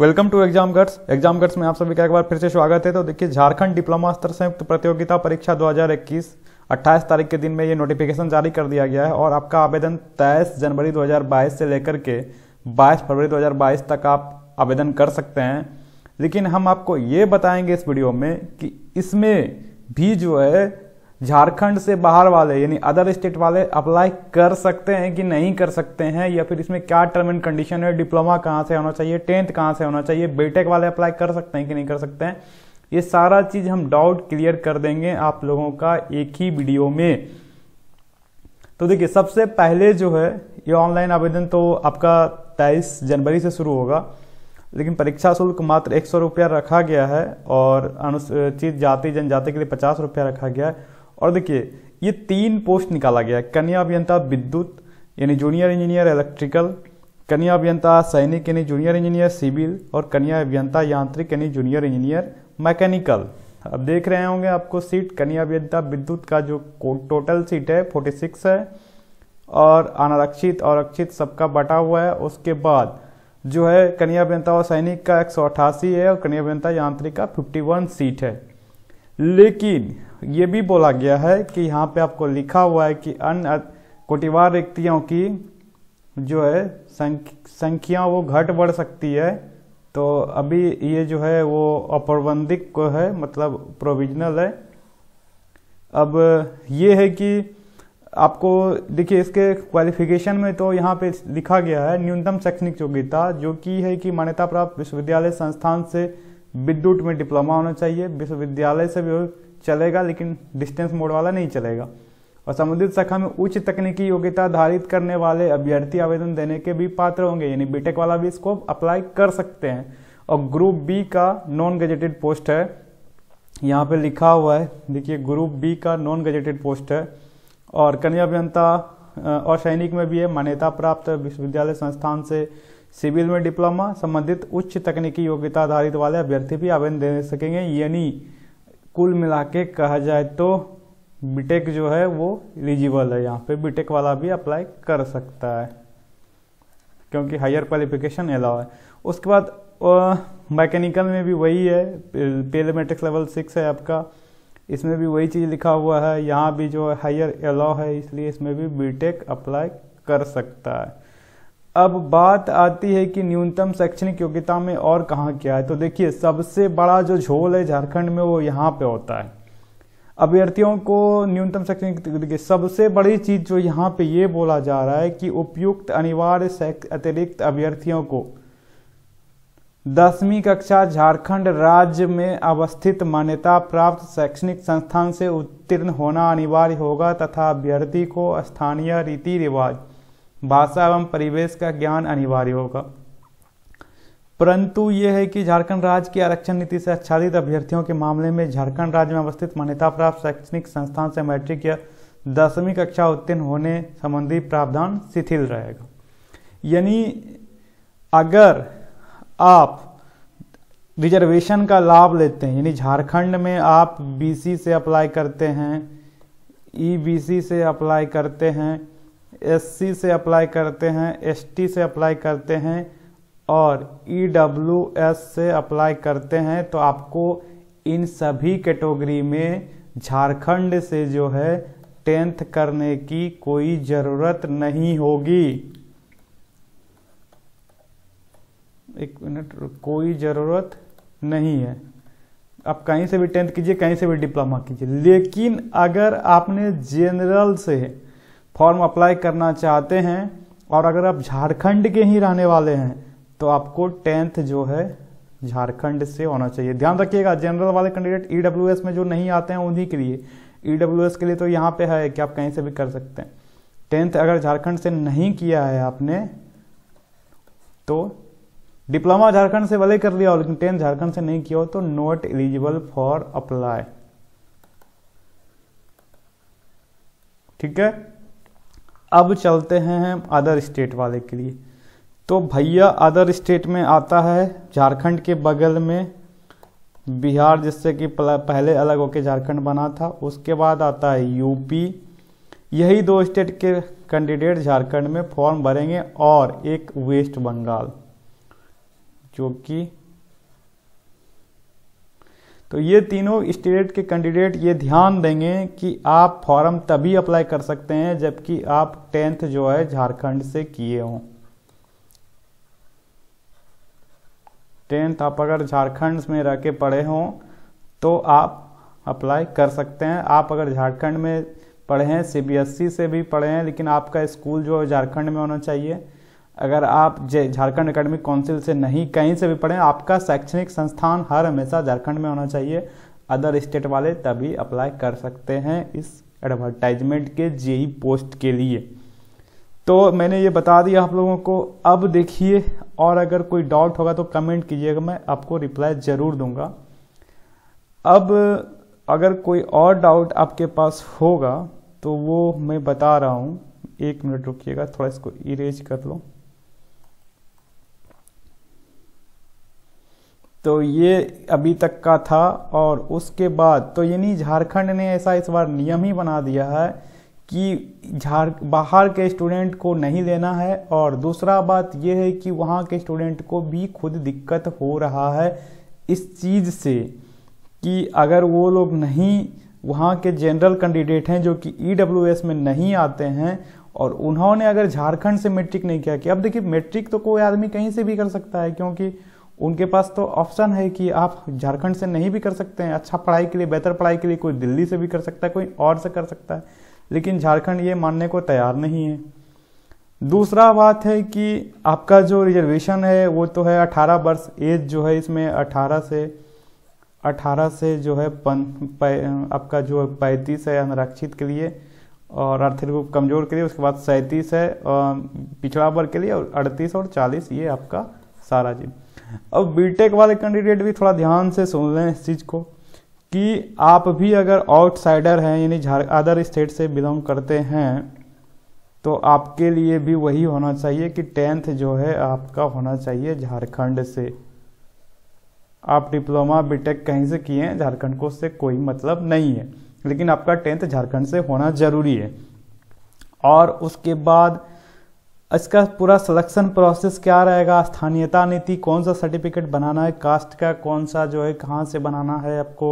welcome to exam गर्स exam गर्स में आप सभी का एक बार फिर से स्वागत है तो देखिए झारखंड डिप्लोमा स्तर संयुक्त प्रतियोगिता परीक्षा 2021 28 तारीख के दिन में ये नोटिफिकेशन जारी कर दिया गया है और आपका आवेदन 23 जनवरी 2022 से लेकर के 22 फरवरी 2022 तक आप आवेदन कर सकते हैं लेकिन हम आपको ये बताएंगे इस वीडियो में कि इसमें भी जो है झारखंड से बाहर वाले यानी अदर स्टेट वाले अप्लाई कर सकते हैं कि नहीं कर सकते हैं या फिर इसमें क्या टर्म एंड कंडीशन है डिप्लोमा कहाँ से होना चाहिए टेंथ कहाँ से होना चाहिए बीटेक वाले अप्लाई कर सकते हैं कि नहीं कर सकते हैं ये सारा चीज हम डाउट क्लियर कर देंगे आप लोगों का एक ही वीडियो में तो देखिए सबसे पहले जो है ये ऑनलाइन आवेदन तो आपका तेईस जनवरी से शुरू होगा लेकिन परीक्षा शुल्क मात्र एक सौ रुपया रखा गया है और अनुसूचित जाति जनजाति के लिए पचास रुपया रखा गया है और देखिए ये तीन पोस्ट निकाला गया है कन्या अभियंता विद्युत यानी जूनियर इंजीनियर इलेक्ट्रिकल कन्या अभियंता सैनिक यानी जूनियर इंजीनियर सिविल और कन्या अभियंता यांत्रिक यानी जूनियर इंजीनियर मैकेनिकल अब देख रहे होंगे आपको सीट कन्या अभियंता विद्युत का जो टोटल सीट है सिक्स है और अनारक्षित और रक्षित सबका बटा हुआ है उसके बाद जो है कन्या अभियंता और सैनिक का एक है और कन्या अभियंता यांत्रिक का फिफ्टी सीट है लेकिन ये भी बोला गया है कि यहाँ पे आपको लिखा हुआ है कि अन्य कोटिवार रिक्तियों की जो है संख्या वो घट बढ़ सकती है तो अभी ये जो है वो अप्रबंधिक को है मतलब प्रोविजनल है अब ये है कि आपको देखिए इसके क्वालिफिकेशन में तो यहाँ पे लिखा गया है न्यूनतम शैक्षणिक योग्यता जो कि है कि मान्यता प्राप्त विश्वविद्यालय संस्थान से विद्युत में डिप्लोमा होना चाहिए विश्वविद्यालय से भी चलेगा लेकिन डिस्टेंस मोड वाला नहीं चलेगा और संबंधित शाखा में उच्च तकनीकी योग्यता आधारित करने वाले अभ्यर्थी आवेदन देने के भी पात्र होंगे यानी बीटेक वाला भी इसको अप्लाई कर सकते हैं और ग्रुप बी का नॉन गजेटेड पोस्ट है यहाँ पे लिखा हुआ है देखिए ग्रुप बी का नॉन गजेटेड पोस्ट है और कन्या अभियंता असैनिक में भी है मान्यता प्राप्त विश्वविद्यालय संस्थान से सिविल में डिप्लोमा संबंधित उच्च तकनीकी योग्यता आधारित वाले अभ्यर्थी भी आवेदन दे सकेंगे यानी कुल मिला कहा जाए तो बीटेक e जो है वो एलिजिबल है यहाँ पे बीटेक e वाला भी अप्लाई कर सकता है क्योंकि हायर क्वालिफिकेशन अलाव है उसके बाद मैकेनिकल में भी वही है पेलेमेट्रिक्स लेवल सिक्स है आपका इसमें भी वही चीज़ लिखा हुआ है यहाँ भी जो हायर एलॉ है इसलिए इसमें भी बीटेक अप्लाई कर सकता है अब बात आती है कि न्यूनतम शैक्षणिक योग्यता में और कहाँ क्या है तो देखिए सबसे बड़ा जो झोल है झारखंड में वो यहाँ पे होता है अभ्यर्थियों को न्यूनतम शैक्षणिक तो सबसे बड़ी चीज जो यहाँ पे ये बोला जा रहा है कि उपयुक्त अनिवार्य अतिरिक्त अभ्यर्थियों को दसवीं कक्षा झारखंड राज्य में अवस्थित मान्यता प्राप्त शैक्षणिक संस्थान से उत्तीर्ण होना अनिवार्य होगा तथा अभ्यर्थी को स्थानीय रीति रिवाज भाषा एवं परिवेश का ज्ञान अनिवार्य होगा परंतु यह है कि झारखंड राज्य की आरक्षण नीति से आच्छादित अभ्यर्थियों के मामले में झारखंड राज्य में अवस्थित मान्यता प्राप्त शैक्षणिक संस्थान से मैट्रिक या दसवीं कक्षा उत्तीर्ण होने संबंधी प्रावधान शिथिल रहेगा यानी अगर आप रिजर्वेशन का लाभ लेते हैं यानी झारखंड में आप बीसी से अप्लाई करते हैं ईबीसी e से अप्लाई करते हैं एससी से अप्लाई करते हैं एसटी से अप्लाई करते हैं और ईडब्ल्यूएस e से अप्लाई करते हैं तो आपको इन सभी कैटेगरी में झारखंड से जो है टेंथ करने की कोई ज़रूरत नहीं होगी एक मिनट कोई ज़रूरत नहीं है आप कहीं से भी टेंथ कीजिए कहीं से भी डिप्लोमा कीजिए लेकिन अगर आपने जनरल से फॉर्म अप्लाई करना चाहते हैं और अगर आप झारखंड के ही रहने वाले हैं तो आपको टेंथ जो है झारखंड से होना चाहिए ध्यान रखिएगा जनरल वाले कैंडिडेट ई e में जो नहीं आते हैं उन्हीं के लिए ई e के लिए तो यहाँ पे है कि आप कहीं से भी कर सकते हैं टेंथ अगर झारखंड से नहीं किया है आपने तो डिप्लोमा झारखंड से भले कर लिया हो लेकिन टेंथ झारखंड से नहीं किया हो तो नॉट एलिजिबल फॉर अप्लाई ठीक है अब चलते हैं हम अदर स्टेट वाले के लिए तो भैया अदर स्टेट में आता है झारखंड के बगल में बिहार जिससे कि पहले अलग होके झारखंड बना था उसके बाद आता है यूपी यही दो स्टेट के कैंडिडेट झारखंड में फॉर्म भरेंगे और एक वेस्ट बंगाल जो कि तो ये तीनों स्टेट के कैंडिडेट ये ध्यान देंगे कि आप फॉर्म तभी अप्लाई कर सकते हैं जबकि आप टेंथ जो है झारखंड से किए हों टेंथ आप अगर झारखंड में रह के पढ़े हों तो आप अप्लाई कर सकते हैं आप अगर झारखंड में पढ़े हैं सीबीएसई e से भी पढ़े हैं लेकिन आपका स्कूल जो है झारखंड में होना चाहिए अगर आप झारखंड अकेडमिक काउंसिल से नहीं कहीं से भी पढ़ें आपका शैक्षणिक संस्थान हर हमेशा झारखंड में होना चाहिए अदर स्टेट वाले तभी अप्लाई कर सकते हैं इस एडवर्टाइजमेंट के जेई पोस्ट के लिए तो मैंने ये बता दिया आप लोगों को अब देखिए और अगर कोई डाउट होगा तो कमेंट कीजिएगा मैं आपको रिप्लाई ज़रूर दूंगा अब अगर कोई और डाउट आपके पास होगा तो वो मैं बता रहा हूँ एक मिनट रुकिएगा थोड़ा इसको इरेज कर लो तो ये अभी तक का था और उसके बाद तो यानी झारखंड ने ऐसा इस बार नियम ही बना दिया है कि झार बाहर के स्टूडेंट को नहीं देना है और दूसरा बात यह है कि वहाँ के स्टूडेंट को भी खुद दिक्कत हो रहा है इस चीज़ से कि अगर वो लोग नहीं वहाँ के जनरल कैंडिडेट हैं जो कि ई e में नहीं आते हैं और उन्होंने अगर झारखंड से मैट्रिक नहीं किया कि अब देखिए मैट्रिक तो कोई आदमी कहीं से भी कर सकता है क्योंकि उनके पास तो ऑप्शन है कि आप झारखंड से नहीं भी कर सकते हैं अच्छा पढ़ाई के लिए बेहतर पढ़ाई के लिए कोई दिल्ली से भी कर सकता है कोई और से कर सकता है लेकिन झारखंड ये मानने को तैयार नहीं है दूसरा बात है कि आपका जो रिजर्वेशन है वो तो है 18 वर्ष एज जो है इसमें 18 से 18 से जो है पन पै, आपका जो पैंतीस है अनारक्षित के लिए और आर्थिक रूप कमज़ोर के लिए उसके बाद सैंतीस है पिछड़ा वर्ग के लिए और अड़तीस और चालीस ये आपका सारा जी अब बीटेक वाले कैंडिडेट भी थोड़ा ध्यान से सुन लें इस चीज़ को कि आप भी अगर आउटसाइडर हैं यानी अदर स्टेट से बिलोंग करते हैं तो आपके लिए भी वही होना चाहिए कि टेंथ जो है आपका होना चाहिए झारखंड से आप डिप्लोमा बीटेक कहीं से किए हैं झारखंड को से कोई मतलब नहीं है लेकिन आपका टेंथ झारखंड से होना ज़रूरी है और उसके बाद इसका पूरा सिलेक्शन प्रोसेस क्या रहेगा स्थानीयता नीति कौन सा सर्टिफिकेट बनाना है कास्ट का कौन सा जो है कहाँ से बनाना है आपको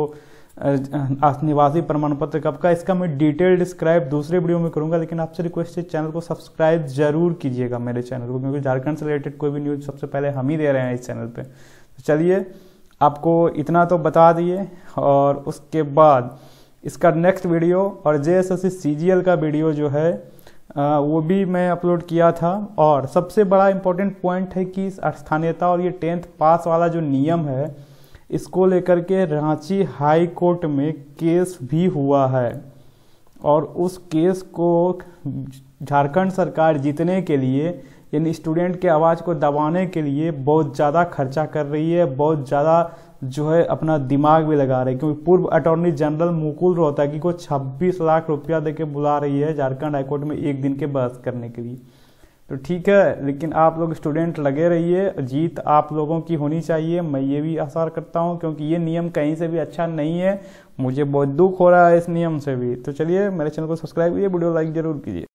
निवासी प्रमाण पत्र कब का इसका मैं डिटेल डिस्क्राइब दूसरे वीडियो में करूंगा लेकिन आपसे रिक्वेस्ट है चैनल को सब्सक्राइब जरूर कीजिएगा मेरे चैनल को क्योंकि झारखंड से रिलेटेड कोई भी न्यूज़ सबसे पहले हम ही दे रहे हैं इस चैनल पे तो चलिए आपको इतना तो बता दिए और उसके बाद इसका नेक्स्ट वीडियो और जे एस का वीडियो जो है वो भी मैं अपलोड किया था और सबसे बड़ा इम्पोर्टेंट पॉइंट है कि स्थानीयता और ये टेंथ पास वाला जो नियम है इसको लेकर के रांची हाई कोर्ट में केस भी हुआ है और उस केस को झारखंड सरकार जीतने के लिए यानी स्टूडेंट के आवाज़ को दबाने के लिए बहुत ज़्यादा खर्चा कर रही है बहुत ज़्यादा जो है अपना दिमाग भी लगा रहे क्योंकि पूर्व अटॉर्नी जनरल मुकुल रोहतागी को 26 लाख रुपया देके बुला रही है झारखंड हाईकोर्ट में एक दिन के बहस करने के लिए तो ठीक है लेकिन आप लोग स्टूडेंट लगे रहिए जीत आप लोगों की होनी चाहिए मैं ये भी आसार करता हूँ क्योंकि ये नियम कहीं से भी अच्छा नहीं है मुझे बहुत दुख हो रहा है इस नियम से भी तो चलिए मेरे चैनल को सब्सक्राइब कीजिए वीडियो लाइक जरूर कीजिए